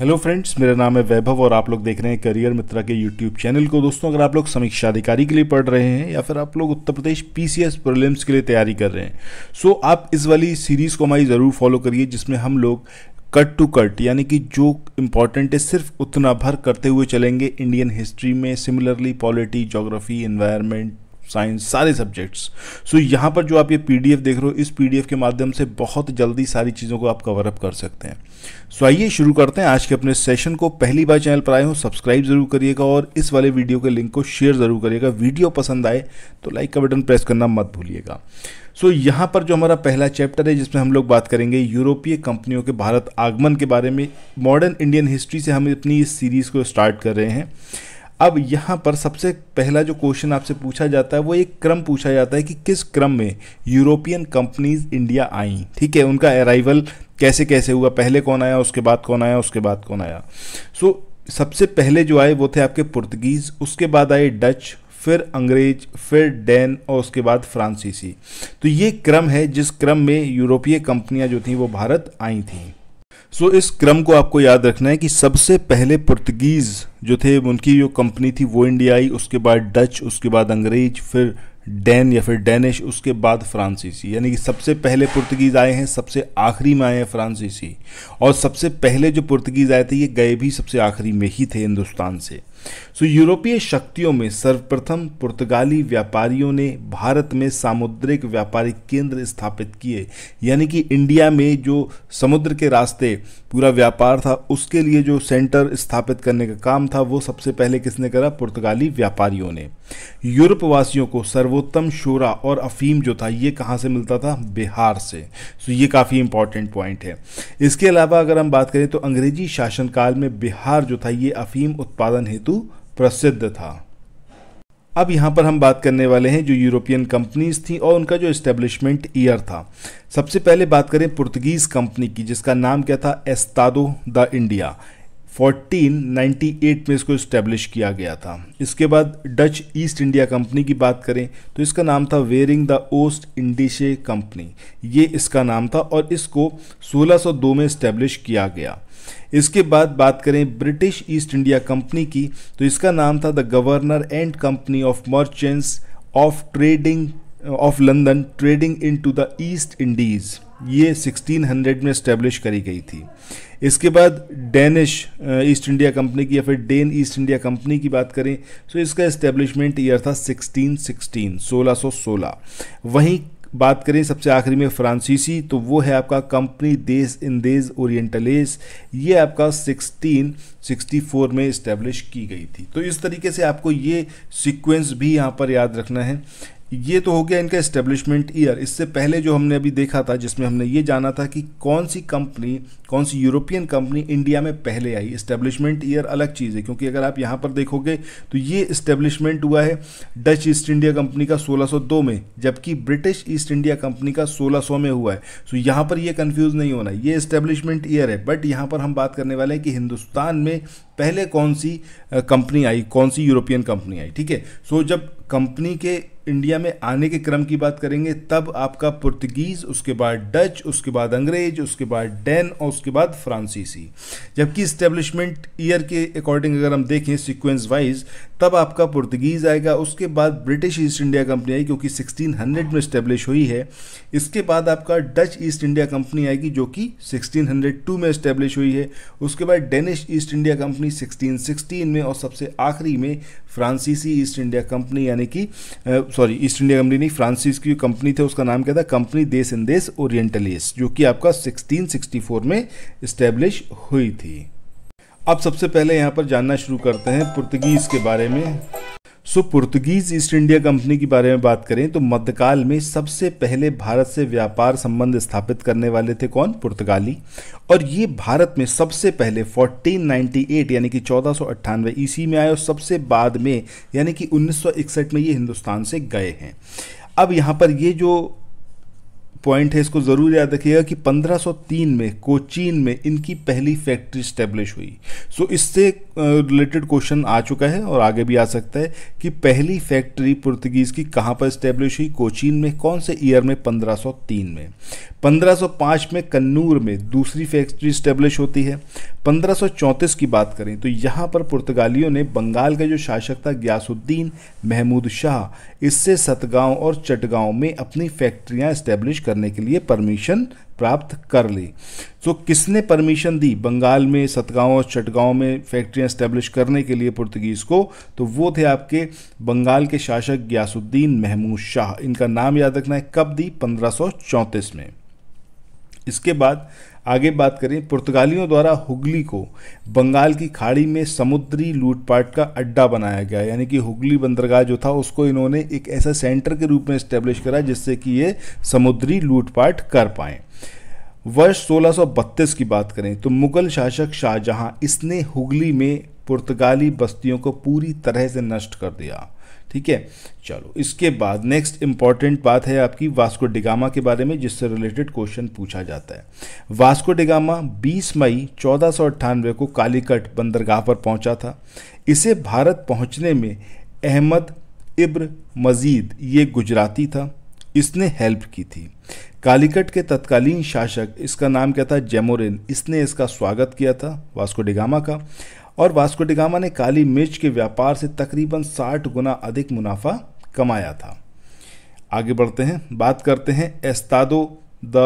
hello friends मेरा नाम है वैभव और आप लोग देख रहे हैं करियर मित्रा के यूट्यूब चैनल को दोस्तों अगर आप लोग समीक्षा अधिकारी के लिए पढ़ रहे हैं या फिर आप लोग उत्तर प्रदेश पीसीएस प्रीलिम्स के लिए तैयारी कर रहे हैं सो आप इस वाली सीरीज़ को हमारी ज़रूर फॉलो करिए जिसमें हम लोग कट टू कट यानी कि जो इम्पॉर्टेंट है सिर्फ उतना भर करते हुए चलेंगे इंडियन हिस्ट्री में similarly polity geography environment science सारे सब्जेक्ट्स सो so, यहाँ पर जो आप ये पीडीएफ देख रहे हो इस पीडीएफ के माध्यम से बहुत जल्दी सारी चीज़ों को आप कवर अप कर सकते हैं सो so, आइए शुरू करते हैं आज के अपने सेशन को पहली बार चैनल पर आए हो सब्सक्राइब जरूर करिएगा और इस वाले वीडियो के लिंक को शेयर जरूर करिएगा वीडियो पसंद आए तो लाइक का बटन प्रेस करना मत भूलिएगा सो so, यहाँ पर जो हमारा पहला चैप्टर है जिसमें हम लोग बात करेंगे यूरोपीय कंपनियों के भारत आगमन के बारे में मॉडर्न इंडियन हिस्ट्री से हम अपनी इस सीरीज़ को स्टार्ट कर रहे हैं अब यहाँ पर सबसे पहला जो क्वेश्चन आपसे पूछा जाता है वो एक क्रम पूछा जाता है कि किस क्रम में यूरोपियन कंपनीज इंडिया आई ठीक है उनका अराइवल कैसे कैसे हुआ पहले कौन आया उसके बाद कौन आया उसके बाद कौन आया सो so, सबसे पहले जो आए वो थे आपके पुर्तगीज़ उसके बाद आए डच फिर अंग्रेज फिर डेन और उसके बाद फ्रांसीसी तो ये क्रम है जिस क्रम में यूरोपीय कंपनियां जो थीं वो भारत आई थी सो so, इस क्रम को आपको याद रखना है कि सबसे पहले पुर्तगीज़ जो थे उनकी जो कंपनी थी वो इंडिया आई उसके बाद डच उसके बाद अंग्रेज फिर डैन या फिर डैनिश उसके बाद फ्रांसीसी यानी कि सबसे पहले पुर्तगीज़ आए हैं सबसे आखिरी में आए हैं फ्रांसीसी और सबसे पहले जो पुर्तगीज़ आए थे ये गए भी सबसे आखिरी में ही थे हिंदुस्तान से सो यूरोपीय शक्तियों में सर्वप्रथम पुर्तगाली व्यापारियों ने भारत में सामुद्रिक व्यापारिक केंद्र स्थापित किए यानी कि इंडिया में जो समुद्र के रास्ते पूरा व्यापार था उसके लिए जो सेंटर स्थापित करने का काम था वो सबसे पहले किसने करा पुर्तगाली व्यापारियों ने यूरोप वासियों को सर्वोत्तम शोरा और अफीम जो था ये कहाँ से मिलता था बिहार से सो ये काफ़ी इंपॉर्टेंट पॉइंट है इसके अलावा अगर हम बात करें तो अंग्रेजी शासनकाल में बिहार जो था ये अफीम उत्पादन हेतु हेतु प्रसिद्ध था अब यहाँ पर हम बात करने वाले हैं जो यूरोपियन कंपनीज थी और उनका जो इस्टेब्लिशमेंट ईयर था सबसे पहले बात करें पुर्तगीज़ कंपनी की जिसका नाम क्या था एस्तादो द इंडिया 1498 में इसको इस्टेब्लिश किया गया था इसके बाद डच ईस्ट इंडिया कंपनी की बात करें तो इसका नाम था Vereenigde Oost Indische company ये इसका नाम था और इसको 1602 में इस्टेब्लिश किया गया इसके बाद बात करें ब्रिटिश ईस्ट इंडिया कंपनी की तो इसका नाम था the governor and company of merchants of trading of London trading in to the East Indies ये 1600 में इस्टेब्लिश करी गई थी इसके बाद डेनिश ईस्ट इंडिया कंपनी की या फिर डेन ईस्ट इंडिया कंपनी की बात करें तो इसका इस्टेब्लिशमेंट ईयर था 1616 1616 वहीं बात करें सबसे आखिरी में फ्रांसीसी तो वो है आपका कंपनी देश इन देश ओरिएंटलेस ये आपका 1664 में इस्टेब्लिश की गई थी तो इस तरीके से आपको ये सीक्वेंस भी यहाँ पर याद रखना है ये तो हो गया इनका इस्टेब्लिशमेंट ईयर इससे पहले जो हमने अभी देखा था जिसमें हमने ये जाना था कि कौन सी कंपनी कौन सी यूरोपियन कंपनी इंडिया में पहले आई इस्टेब्लिशमेंट ईयर अलग चीज़ है क्योंकि अगर आप यहाँ पर देखोगे तो ये इस्टेब्लिशमेंट हुआ है डच ईस्ट इंडिया कंपनी का 1602 में जबकि ब्रिटिश ईस्ट इंडिया कंपनी का 1600 में हुआ है सो तो यहाँ पर ये कन्फ्यूज़ नहीं होना ये इस्टेब्लिशमेंट ईयर है बट यहाँ पर हम बात करने वाले हैं कि हिंदुस्तान में पहले कौन सी कंपनी आई कौन सी यूरोपियन कंपनी आई ठीक है सो जब कंपनी के इंडिया में आने के क्रम की बात करेंगे तब आपका पुर्तगीज़ उसके बाद डच उसके बाद अंग्रेज उसके बाद डेन और उसके बाद फ्रांसीसी जबकि इस्टेब्लिशमेंट ईयर के अकॉर्डिंग अगर हम देखें सीक्वेंस वाइज तब आपका पुर्तगीज़ आएगा उसके बाद ब्रिटिश ईस्ट इंडिया कंपनी आई क्योंकि 1600 में इस्टेब्लिश हुई है इसके बाद आपका डच ईस्ट इंडिया कंपनी आएगी जो कि 1602 में इस्टेब्लिश हुई है उसके बाद डेनिश ईस्ट इंडिया कंपनी 1616 में और सबसे आखिरी में फ्रांसीसी ईस्ट इंडिया कंपनी यानी कि सॉरी ईस्ट इंडिया कंपनी नहीं फ्रांसिस की कंपनी थे उसका नाम क्या था कंपनी देश इन देश ओरिएंटलिस्ट जो कि आपका 1664 में इस्टेब्लिश हुई थी अब सबसे पहले यहाँ पर जानना शुरू करते हैं पुर्तगीज़ के बारे में so Portuguese East India company के बारे में बात करें तो मध्यकाल में सबसे पहले भारत से व्यापार संबंध स्थापित करने वाले थे कौन पुर्तगाली और ये भारत में सबसे पहले 1498 यानी कि चौदह ईस्वी में आए और सबसे बाद में यानी कि 1961 में ये हिंदुस्तान से गए हैं अब यहाँ पर ये जो पॉइंट है इसको ज़रूर याद रखिएगा कि 1503 में कोचीन में इनकी पहली फैक्ट्री स्टेब्लिश हुई सो so इससे रिलेटेड क्वेश्चन आ चुका है और आगे भी आ सकता है कि पहली फैक्ट्री पुर्तगीज़ की कहाँ पर इस्टेब्लिश हुई कोचीन में कौन से ईयर में 1503 में 1505 में कन्नूर में दूसरी फैक्ट्री स्टैब्लिश होती है 1534 की बात करें तो यहाँ पर पुर्तगालियों ने बंगाल का जो शासक था ग्यासुद्दीन महमूद शाह इससे सतगांव और चटगांव में अपनी फैक्ट्रियाँ इस्टेब्लिश करने के लिए परमिशन प्राप्त कर ली तो किसने परमिशन दी बंगाल में सतगांव और चटगांव में फैक्ट्रियाँ इस्टेब्लिश करने के लिए पुर्तगीज़ को तो वो थे आपके बंगाल के शासक ग्यासुद्दीन महमूद शाह इनका नाम याद रखना है कब दी पंद्रह में इसके बाद आगे बात करें पुर्तगालियों द्वारा हुगली को बंगाल की खाड़ी में समुद्री लूटपाट का अड्डा बनाया गया यानी कि हुगली बंदरगाह जो था उसको इन्होंने एक ऐसा सेंटर के रूप में इस्टेब्लिश करा जिससे कि ये समुद्री लूटपाट कर पाए वर्ष 1632 की बात करें तो मुगल शासक शाहजहां इसने हुगली में पुर्तगाली बस्तियों को पूरी तरह से नष्ट कर दिया ठीक है चलो इसके बाद नेक्स्ट इंपॉर्टेंट बात है आपकी वास्को डिगामा के बारे में जिससे रिलेटेड क्वेश्चन पूछा जाता है वास्को डिगामा 20 मई चौदह को कालीकट बंदरगाह पर पहुंचा था इसे भारत पहुंचने में अहमद इब्र मजीद ये गुजराती था इसने हेल्प की थी कालीकट के तत्कालीन शासक इसका नाम क्या था जेमोरिन इसने इसका स्वागत किया था वास्को डिगामा का और वास्कोडिगामा ने काली मिर्च के व्यापार से तकरीबन 60 गुना अधिक मुनाफा कमाया था आगे बढ़ते हैं बात करते हैं एस्तादो द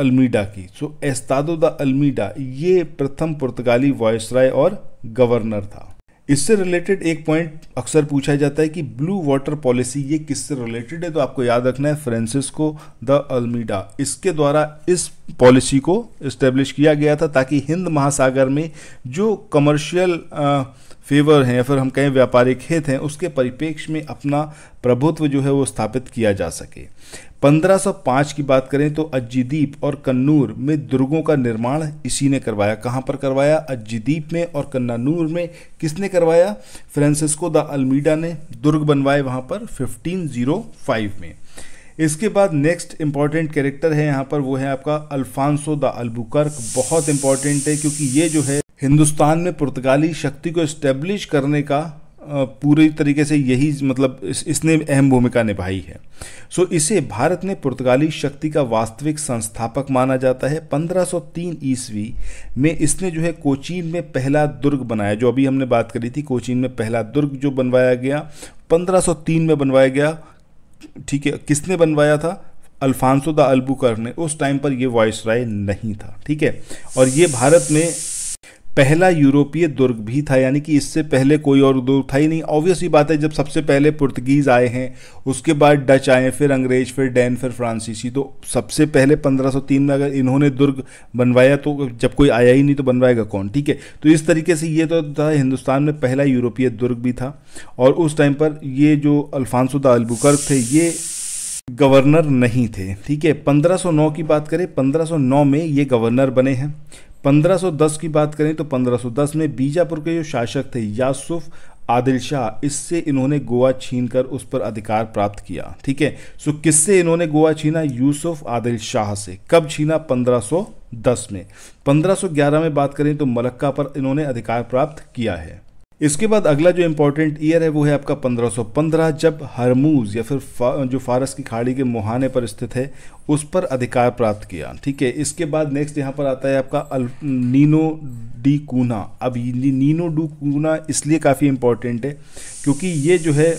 अल्मीडा की सो एस्तादो द अल्मीडा ये प्रथम पुर्तगाली वॉयसराय और गवर्नर था इससे रिलेटेड एक पॉइंट अक्सर पूछा जाता है कि ब्लू वाटर पॉलिसी ये किससे रिलेटेड है तो आपको याद रखना है फ्रांसिस्को द अल्मीडा इसके द्वारा इस पॉलिसी को इस्टेब्लिश किया गया था ताकि हिंद महासागर में जो कमर्शियल फेवर हैं या फिर हम कहें व्यापारिक हित हैं उसके परिप्रेक्ष्य में अपना प्रभुत्व जो है वो स्थापित किया जा सके 1505 की बात करें तो अज्जीदीप और कन्नूर में दुर्गों का निर्माण इसी ने करवाया कहाँ पर करवाया अज्जीदीप में और कन्नानूर में किसने करवाया फ्रांसिस्को द अल्मीडा ने दुर्ग बनवाए वहाँ पर 1505 में इसके बाद नेक्स्ट इंपॉर्टेंट कैरेक्टर है यहाँ पर वो है आपका अल्फांसो द अल्बुकर्क बहुत इंपॉर्टेंट है क्योंकि ये जो है हिंदुस्तान में पुर्तगाली शक्ति को इस्टेब्लिश करने का पूरी तरीके से यही मतलब इस, इसने अहम भूमिका निभाई है सो इसे भारत में पुर्तगाली शक्ति का वास्तविक संस्थापक माना जाता है 1503 ईस्वी में इसने जो है कोचीन में पहला दुर्ग बनाया जो अभी हमने बात करी थी कोचीन में पहला दुर्ग जो बनवाया गया 1503 में बनवाया गया ठीक है किसने बनवाया था अल्फांसो द अल्बुकर ने उस टाइम पर यह राय नहीं था ठीक है और ये भारत में पहला यूरोपीय दुर्ग भी था यानी कि इससे पहले कोई और दुर्ग था ही नहीं ऑब्वियस ही बात है जब सबसे पहले पुर्तगीज आए हैं उसके बाद डच आए फिर अंग्रेज फिर डैन फिर फ्रांसीसी तो सबसे पहले 1503 में अगर इन्होंने दुर्ग बनवाया तो जब कोई आया ही नहीं तो बनवाएगा कौन ठीक है तो इस तरीके से ये तो था हिंदुस्तान में पहला यूरोपीय दुर्ग भी था और उस टाइम पर ये जो अल्फांसो द अलबुकर थे ये गवर्नर नहीं थे ठीक है 1509 की बात करें 1509 में ये गवर्नर बने हैं 1510 की बात करें तो 1510 में बीजापुर के जो शासक थे यासुफ आदिल शाह इससे इन्होंने गोवा छीनकर उस पर अधिकार प्राप्त किया ठीक है सो किससे इन्होंने गोवा छीना यूसुफ आदिल शाह से कब छीना 1510 में 1511 में बात करें तो मलक्का पर इन्होंने अधिकार प्राप्त किया है इसके बाद अगला जो इम्पोर्टेंट ईयर है वो है आपका 1515 जब हरमूज या फिर फा, जो फारस की खाड़ी के मुहाने पर स्थित है उस पर अधिकार प्राप्त किया ठीक है इसके बाद नेक्स्ट यहाँ पर आता है आपका अल, नीनो डी कूना अब नीनो डू कूना इसलिए काफ़ी इम्पोर्टेंट है क्योंकि ये जो है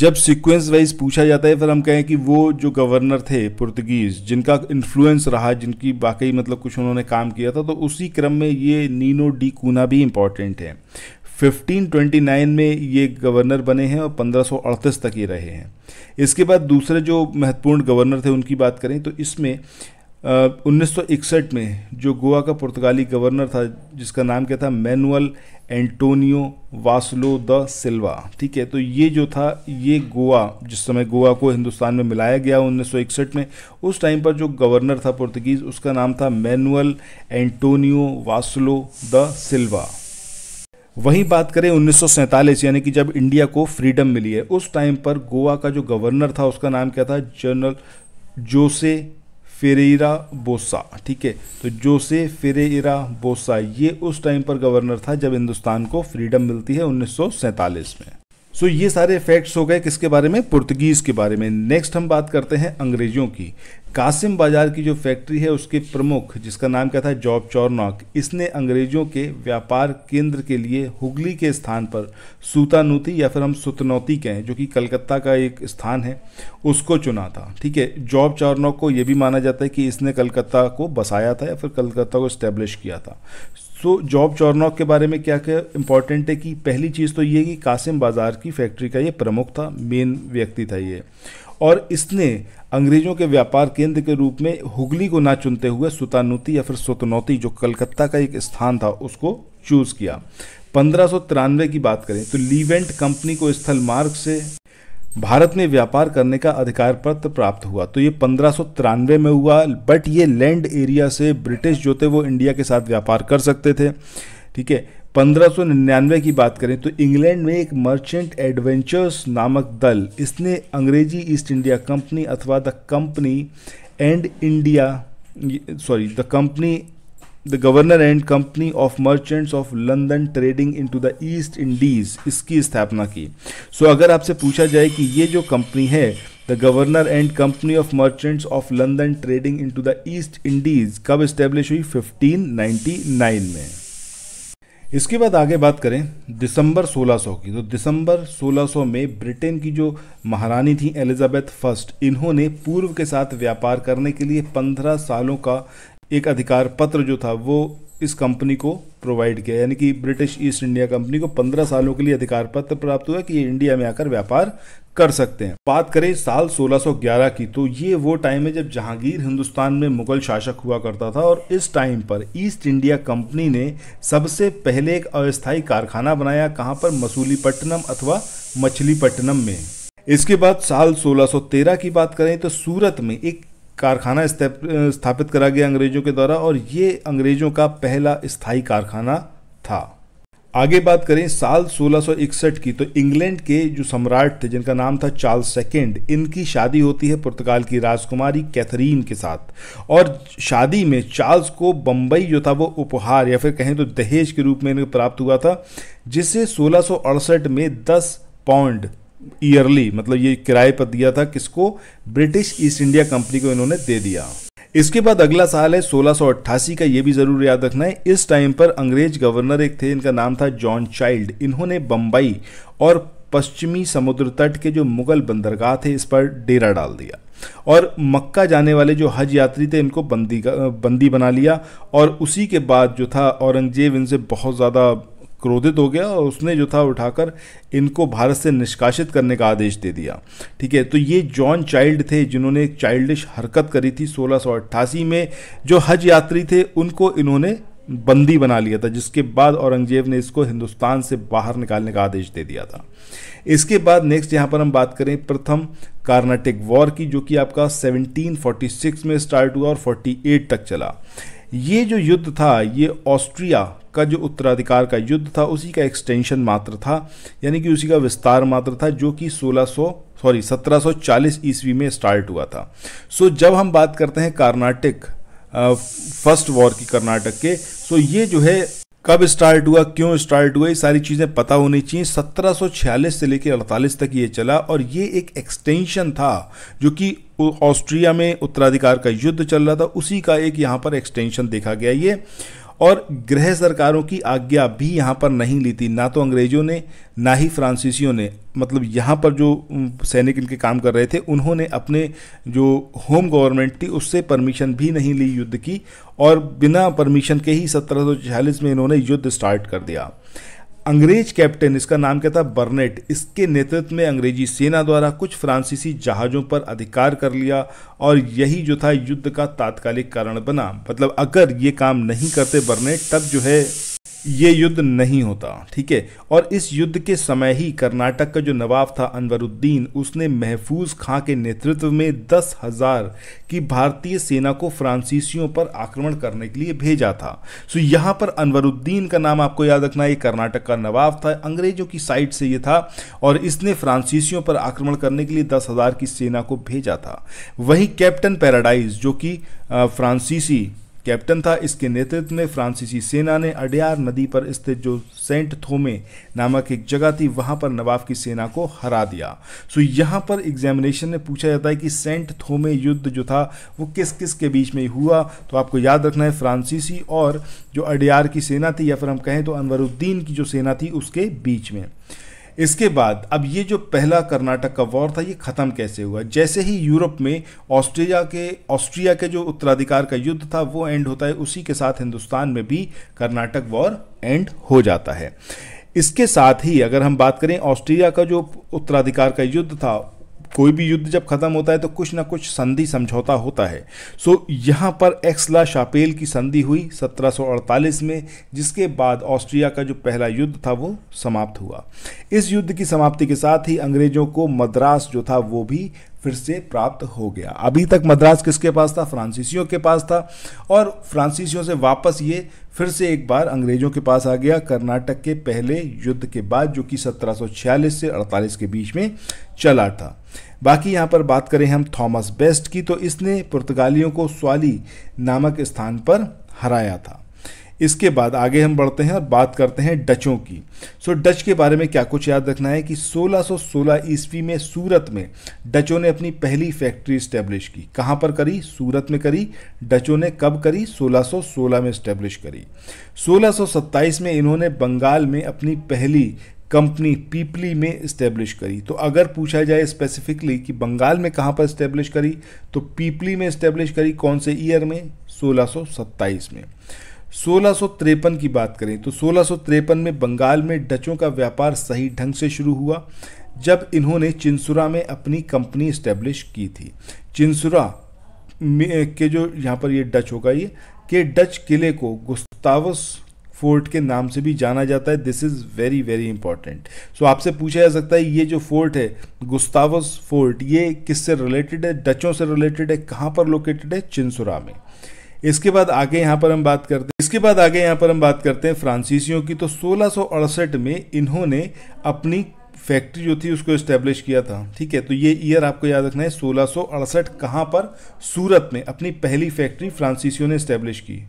जब सीक्वेंस वाइज पूछा जाता है फिर हम कहें कि वो जो गवर्नर थे पुर्तगीज़ जिनका इन्फ्लुएंस रहा जिनकी वाकई मतलब कुछ उन्होंने काम किया था तो उसी क्रम में ये नीनो डी कूना भी इम्पॉर्टेंट है 1529 में ये गवर्नर बने हैं और 1538 तक ये रहे हैं इसके बाद दूसरे जो महत्वपूर्ण गवर्नर थे उनकी बात करें तो इसमें उन्नीस में जो गोवा का पुर्तगाली गवर्नर था जिसका नाम क्या था मैनुअल एंटोनियो वास्लो द सिल्वा ठीक है तो ये जो था ये गोवा जिस समय गोवा को हिंदुस्तान में मिलाया गया उन्नीस में उस टाइम पर जो गवर्नर था पुर्तगीज़ उसका नाम था मैनुअल एंटोनियो वास्लो द सिल्वा वहीं बात करें उन्नीस यानी कि जब इंडिया को फ्रीडम मिली है उस टाइम पर गोवा का जो गवर्नर था उसका नाम क्या था जनरल जोसे फेरेरा बोसा ठीक है तो जोसे फेरेरा बोसा ये उस टाइम पर गवर्नर था जब हिंदुस्तान को फ्रीडम मिलती है उन्नीस में सो so, ये सारे फैक्ट्स हो गए किसके बारे में पुर्तगीज़ के बारे में नेक्स्ट हम बात करते हैं अंग्रेज़ों की कासिम बाजार की जो फैक्ट्री है उसके प्रमुख जिसका नाम क्या था जॉब चौरनॉक इसने अंग्रेज़ों के व्यापार केंद्र के लिए हुगली के स्थान पर सूतानूती या फिर हम सुतनौती कहें जो कि कलकत्ता का एक स्थान है उसको चुना था ठीक है जॉब चौरनॉक को यह भी माना जाता है कि इसने कलकत्ता को बसाया था या फिर कलकत्ता को इस्टेब्लिश किया था सो जॉब चौरनॉक के बारे में क्या क्या इंपॉर्टेंट है कि पहली चीज़ तो ये कि कासिम बाज़ार की फैक्ट्री का ये प्रमुख था मेन व्यक्ति था ये और इसने अंग्रेज़ों के व्यापार केंद्र के रूप में हुगली को ना चुनते हुए सुतानुती या फिर सुतनौती जो कलकत्ता का एक स्थान था उसको चूज़ किया पंद्रह की बात करें तो लीवेंट कंपनी को स्थल मार्ग से भारत में व्यापार करने का अधिकार पत्र प्राप्त हुआ तो ये पंद्रह में हुआ बट ये लैंड एरिया से ब्रिटिश जो थे वो इंडिया के साथ व्यापार कर सकते थे ठीक है 1599 की बात करें तो इंग्लैंड में एक मर्चेंट एडवेंचर्स नामक दल इसने अंग्रेजी ईस्ट इंडिया कंपनी अथवा the company and India sorry the company the governor and company of merchants of london trading into the east indies इसकी स्थापना की सो so, अगर आपसे पूछा जाए कि ये जो कंपनी है the governor and company of merchants of London trading in to the East Indies कब स्टेब्लिश हुई 1599 में इसके बाद आगे बात करें दिसंबर 1600 की तो दिसंबर 1600 में ब्रिटेन की जो महारानी थी एलिजाबेथ फर्स्ट इन्होंने पूर्व के साथ व्यापार करने के लिए 15 सालों का एक अधिकार पत्र जो था वो इस कंपनी को प्रोवाइड किया यानी कि ब्रिटिश ईस्ट इंडिया कंपनी को पंद्रह सालों के लिए अधिकार पत्र प्राप्त हुआ कि ये इंडिया में आकर व्यापार कर सकते हैं बात करें साल 1611 की तो ये वो टाइम है जब जहांगीर हिंदुस्तान में मुगल शासक हुआ करता था और इस टाइम पर ईस्ट इंडिया कंपनी ने सबसे पहले एक अस्थायी कारखाना बनाया कहाँ पर मसूलीपट्टनम अथवा मछलीपट्टनम में इसके बाद साल 1613 की बात करें तो सूरत में एक कारखाना स्थापित करा गया अंग्रेजों के द्वारा और ये अंग्रेजों का पहला स्थायी कारखाना था आगे बात करें साल 1661 की तो इंग्लैंड के जो सम्राट थे जिनका नाम था चार्ल्स सेकेंड इनकी शादी होती है पुर्तगाल की राजकुमारी कैथरीन के साथ और शादी में चार्ल्स को बम्बई जो था वो उपहार या फिर कहें तो दहेज के रूप में इन्हें प्राप्त हुआ था जिसे सोलह में 10 पाउंड ईयरली मतलब ये किराए पर दिया था किसको ब्रिटिश ईस्ट इंडिया कंपनी को इन्होंने दे दिया इसके बाद अगला साल है 1688 का ये भी ज़रूर याद रखना है इस टाइम पर अंग्रेज गवर्नर एक थे इनका नाम था जॉन चाइल्ड इन्होंने बम्बई और पश्चिमी समुद्र तट के जो मुगल बंदरगाह थे इस पर डेरा डाल दिया और मक्का जाने वाले जो हज यात्री थे इनको बंदी का बंदी बना लिया और उसी के बाद जो था औरंगजेब इनसे बहुत ज़्यादा क्रोधित हो गया और उसने जो था उठाकर इनको भारत से निष्कासित करने का आदेश दे दिया ठीक है तो ये जॉन चाइल्ड थे जिन्होंने एक चाइल्डिश हरकत करी थी सोलह में जो हज यात्री थे उनको इन्होंने बंदी बना लिया था जिसके बाद औरंगजेब ने इसको हिंदुस्तान से बाहर निकालने का आदेश दे दिया था इसके बाद नेक्स्ट यहाँ पर हम बात करें प्रथम कार्नाटिक वॉर की जो कि आपका 1746 में स्टार्ट हुआ और 48 तक चला ये जो युद्ध था ये ऑस्ट्रिया का जो उत्तराधिकार का युद्ध था उसी का एक्सटेंशन मात्र था यानी कि उसी का विस्तार मात्र था जो कि 1600 सॉरी 1740 ईस्वी में स्टार्ट हुआ था सो जब हम बात करते हैं कर्नाटक फर्स्ट वॉर की कर्नाटक के सो ये जो है कब स्टार्ट हुआ क्यों स्टार्ट हुआ ये सारी चीज़ें पता होनी चाहिए 1746 से लेकर 48 तक ये चला और ये एक एक्सटेंशन था जो कि ऑस्ट्रिया में उत्तराधिकार का युद्ध चल रहा था उसी का एक यहाँ पर एक्सटेंशन देखा गया ये और गृह सरकारों की आज्ञा भी यहाँ पर नहीं ली थी ना तो अंग्रेजों ने ना ही फ्रांसीसियों ने मतलब यहाँ पर जो सैनिक इनके काम कर रहे थे उन्होंने अपने जो होम गवर्नमेंट थी उससे परमिशन भी नहीं ली युद्ध की और बिना परमिशन के ही सत्रह में इन्होंने युद्ध स्टार्ट कर दिया अंग्रेज कैप्टन इसका नाम क्या था बर्नेट इसके नेतृत्व में अंग्रेजी सेना द्वारा कुछ फ्रांसीसी जहाज़ों पर अधिकार कर लिया और यही जो था युद्ध का तात्कालिक कारण बना मतलब अगर ये काम नहीं करते बर्नेट तब जो है ये युद्ध नहीं होता ठीक है और इस युद्ध के समय ही कर्नाटक का जो नवाब था अनवरुद्दीन उसने महफूज खां के नेतृत्व में दस हज़ार की भारतीय सेना को फ्रांसीसियों पर आक्रमण करने के लिए भेजा था सो यहाँ पर अनवरुद्दीन का नाम आपको याद रखना ये कर्नाटक का नवाब था अंग्रेजों की साइड से ये था और इसने फ्रांसीसियों पर आक्रमण करने के लिए दस हज़ार की सेना को भेजा था वहीं कैप्टन पैराडाइज जो कि फ्रांसीसी कैप्टन था इसके नेतृत्व में फ्रांसीसी सेना ने अडियार नदी पर स्थित जो सेंट थोमे नामक एक जगह थी वहां पर नवाब की सेना को हरा दिया सो यहां पर एग्जामिनेशन में पूछा जाता है कि सेंट थोमे युद्ध जो था वो किस किस के बीच में हुआ तो आपको याद रखना है फ्रांसीसी और जो अडियार की सेना थी या फिर हम कहें तो अनवरुद्दीन की जो सेना थी उसके बीच में इसके बाद अब ये जो पहला कर्नाटक का वॉर था ये ख़त्म कैसे हुआ जैसे ही यूरोप में ऑस्ट्रिया के ऑस्ट्रिया के जो उत्तराधिकार का युद्ध था वो एंड होता है उसी के साथ हिंदुस्तान में भी कर्नाटक वॉर एंड हो जाता है इसके साथ ही अगर हम बात करें ऑस्ट्रिया का जो उत्तराधिकार का युद्ध था कोई भी युद्ध जब ख़त्म होता है तो कुछ ना कुछ संधि समझौता होता है सो यहाँ पर एक्सला शापेल की संधि हुई 1748 में जिसके बाद ऑस्ट्रिया का जो पहला युद्ध था वो समाप्त हुआ इस युद्ध की समाप्ति के साथ ही अंग्रेज़ों को मद्रास जो था वो भी फिर से प्राप्त हो गया अभी तक मद्रास किसके पास था फ्रांसीसियों के पास था और फ्रांसीसियों से वापस ये फिर से एक बार अंग्रेजों के पास आ गया कर्नाटक के पहले युद्ध के बाद जो कि 1746 से 48 के बीच में चला था बाकी यहाँ पर बात करें हम थॉमस बेस्ट की तो इसने पुर्तगालियों को स्वाली नामक स्थान पर हराया था इसके बाद आगे हम बढ़ते हैं और बात करते हैं डचों की सो डच के बारे में क्या कुछ याद रखना है कि 1616 ईस्वी में सूरत में डचों ने अपनी पहली फैक्ट्री स्टैब्लिश की कहाँ पर करी सूरत में करी डचों ने कब करी 1616 में स्टैब्लिश करी 1627 में इन्होंने बंगाल में अपनी पहली कंपनी पीपली में इस्टेब्लिश करी तो अगर पूछा जाए स्पेसिफिकली कि बंगाल में कहाँ पर इस्टेब्लिश करी तो पीपली में इस्टेब्लिश करी कौन से ईयर में 1627 में सोलह की बात करें तो सोलह में बंगाल में डचों का व्यापार सही ढंग से शुरू हुआ जब इन्होंने चिंसुरा में अपनी कंपनी इस्टेब्लिश की थी चिंसुरा के जो यहाँ पर ये डच होगा ये के डच किले को गुस्तावस फोर्ट के नाम से भी जाना जाता है this is very very important so आपसे पूछा जा सकता है ये जो फोर्ट है गुस्तावस फोर्ट ये किससे रिलेटेड है डचों से रिलेटेड है कहाँ पर लोकेटेड है चिंसुरा में इसके बाद आगे यहाँ पर हम बात करते हैं इसके बाद आगे यहाँ पर हम बात करते हैं फ्रांसीसियों की तो सोलह में इन्होंने अपनी फैक्ट्री जो थी उसको इस्टेब्लिश किया था ठीक है तो ये ईयर आपको याद रखना है सोलह सौ अड़सठ कहाँ पर सूरत में अपनी पहली फैक्ट्री फ्रांसीसियों ने इस्टेब्लिश की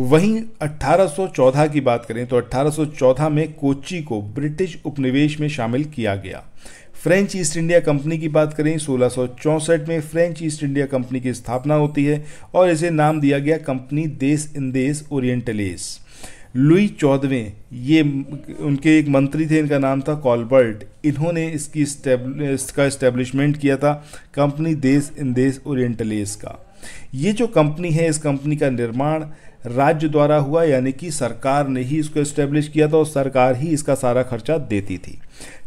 वहीं 1814 की बात करें तो 1814 में कोची को ब्रिटिश उपनिवेश में शामिल किया गया फ्रेंच ईस्ट इंडिया कंपनी की बात करें सोलह में फ्रेंच ईस्ट इंडिया कंपनी की स्थापना होती है और इसे नाम दिया गया कंपनी देश इंदेश ओरिएंटलेस लुई चौदहवें ये उनके एक मंत्री थे इनका नाम था कॉलबर्ट इन्होंने इसकी इसका इस्टेब्लिशमेंट किया था कंपनी देश इंदेश ओरिएंटलेस का ये जो कंपनी है इस कंपनी का निर्माण राज्य द्वारा हुआ यानी कि सरकार ने ही इसको एस्टेब्लिश किया था और सरकार ही इसका सारा खर्चा देती थी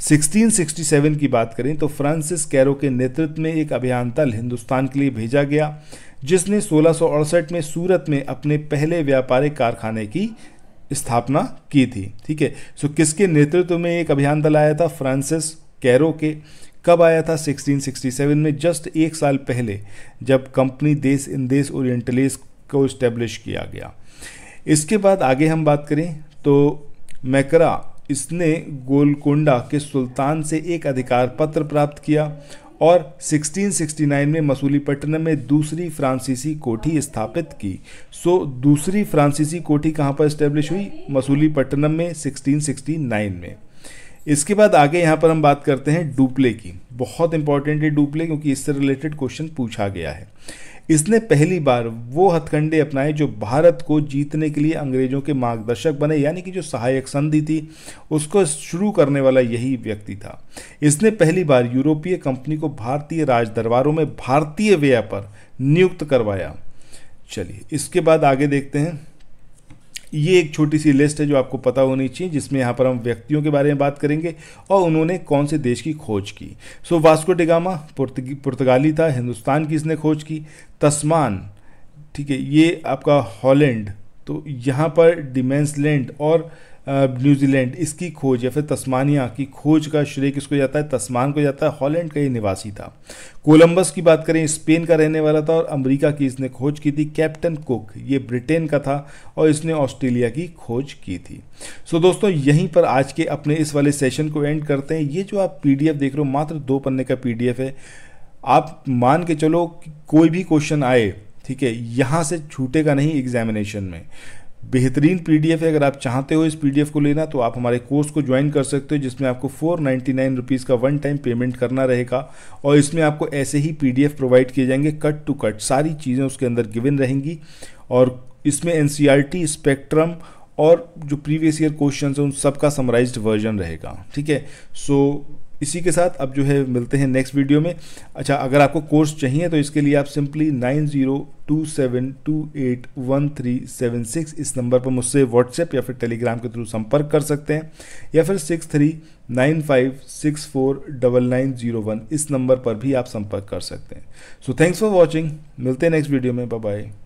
1667 की बात करें तो फ्रांसिस कैरो के नेतृत्व में एक अभियान दल हिंदुस्तान के लिए भेजा गया जिसने सोलह में सूरत में अपने पहले व्यापारिक कारखाने की स्थापना की थी ठीक है सो किसके नेतृत्व में एक अभियान दल आया था फ्रांसिस कैरो के कब आया था 1667 में जस्ट एक साल पहले जब कंपनी देश इन देश ओरिएंटलिस्ट को इस्टेब्लिश किया गया इसके बाद आगे हम बात करें तो मैकरा इसने गोलकोंडा के सुल्तान से एक अधिकार पत्र प्राप्त किया और 1669 में मसूलीपट्टनम में दूसरी फ्रांसीसी कोठी स्थापित की सो दूसरी फ्रांसीसी कोठी कहाँ पर इस्टेब्लिश हुई मसूलीपट्टनम में 1669 में इसके बाद आगे यहाँ पर हम बात करते हैं डुप्ले की बहुत इंपॉर्टेंट है डुप्ले क्योंकि इससे रिलेटेड क्वेश्चन पूछा गया है इसने पहली बार वो हथकंडे अपनाए जो भारत को जीतने के लिए अंग्रेजों के मार्गदर्शक बने यानी कि जो सहायक संधि थी उसको शुरू करने वाला यही व्यक्ति था इसने पहली बार यूरोपीय कंपनी को भारतीय राज दरबारों में भारतीय व्यय पर नियुक्त करवाया चलिए इसके बाद आगे देखते हैं ये एक छोटी सी लिस्ट है जो आपको पता होनी चाहिए जिसमें यहाँ पर हम व्यक्तियों के बारे में बात करेंगे और उन्होंने कौन से देश की खोज की सो वास्को डिगामा पुर्तगाली था हिंदुस्तान की इसने खोज की तस्मान ठीक है ये आपका हॉलैंड तो यहाँ पर डिमेंसलैंड और न्यूजीलैंड इसकी खोज या फिर तस्मानिया की खोज का श्रेय किसको जाता है तस्मान को जाता है हॉलैंड का ये निवासी था कोलंबस की बात करें स्पेन का रहने वाला था और अमेरिका की इसने खोज की थी कैप्टन कुक ये ब्रिटेन का था और इसने ऑस्ट्रेलिया की खोज की थी सो so, दोस्तों यहीं पर आज के अपने इस वाले सेशन को एंड करते हैं ये जो आप पी देख रहे हो मात्र दो पन्ने का पी है आप मान के चलो कोई भी क्वेश्चन आए ठीक है यहाँ से छूटेगा नहीं एग्जामिनेशन में बेहतरीन पीडीएफ है अगर आप चाहते हो इस पीडीएफ को लेना तो आप हमारे कोर्स को ज्वाइन कर सकते हो जिसमें आपको फोर नाइन्टी नाइन रुपीज़ का वन टाइम पेमेंट करना रहेगा और इसमें आपको ऐसे ही पीडीएफ प्रोवाइड किए जाएंगे कट टू कट सारी चीज़ें उसके अंदर गिवन रहेंगी और इसमें एन स्पेक्ट्रम e और जो प्रीवियस ईयर क्वेश्चन हैं उन सबका समराइज वर्जन रहेगा ठीक है सो so, इसी के साथ अब जो है मिलते हैं नेक्स्ट वीडियो में अच्छा अगर आपको कोर्स चाहिए तो इसके लिए आप simply nine zero two seven two eight one three seven six इस नंबर पर मुझसे व्हाट्सएप या फिर टेलीग्राम के थ्रू संपर्क कर सकते हैं या फिर six three nine five six four double nine zero one इस नंबर पर भी आप संपर्क कर सकते हैं सो थैंक्स फॉर वॉचिंग मिलते हैं नेक्स्ट वीडियो में बाय बाय